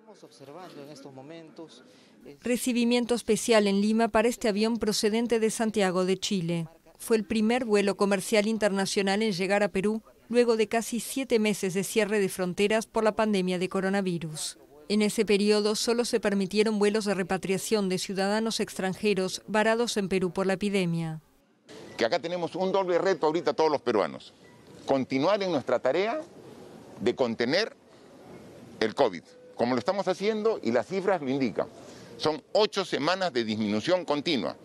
Estamos observando en estos momentos. Recibimiento especial en Lima para este avión procedente de Santiago de Chile. Fue el primer vuelo comercial internacional en llegar a Perú luego de casi siete meses de cierre de fronteras por la pandemia de coronavirus. En ese periodo solo se permitieron vuelos de repatriación de ciudadanos extranjeros varados en Perú por la epidemia. Que acá tenemos un doble reto ahorita todos los peruanos. Continuar en nuestra tarea de contener el COVID como lo estamos haciendo y las cifras lo indican. Son ocho semanas de disminución continua.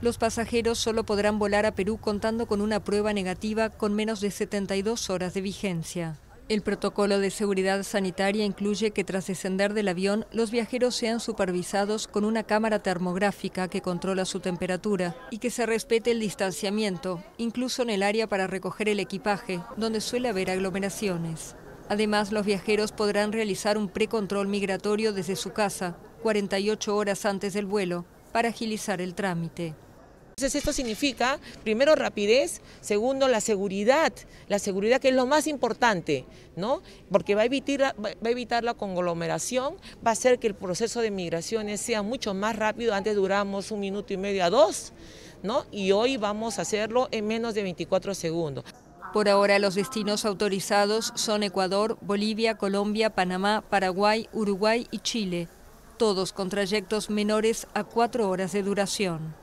Los pasajeros solo podrán volar a Perú contando con una prueba negativa con menos de 72 horas de vigencia. El protocolo de seguridad sanitaria incluye que tras descender del avión, los viajeros sean supervisados con una cámara termográfica que controla su temperatura y que se respete el distanciamiento, incluso en el área para recoger el equipaje, donde suele haber aglomeraciones. Además, los viajeros podrán realizar un precontrol migratorio desde su casa, 48 horas antes del vuelo, para agilizar el trámite. Entonces esto significa, primero, rapidez, segundo, la seguridad, la seguridad que es lo más importante, ¿no? Porque va a evitar, va a evitar la conglomeración, va a hacer que el proceso de migraciones sea mucho más rápido, antes duramos un minuto y medio a dos, ¿no? Y hoy vamos a hacerlo en menos de 24 segundos. Por ahora los destinos autorizados son Ecuador, Bolivia, Colombia, Panamá, Paraguay, Uruguay y Chile, todos con trayectos menores a cuatro horas de duración.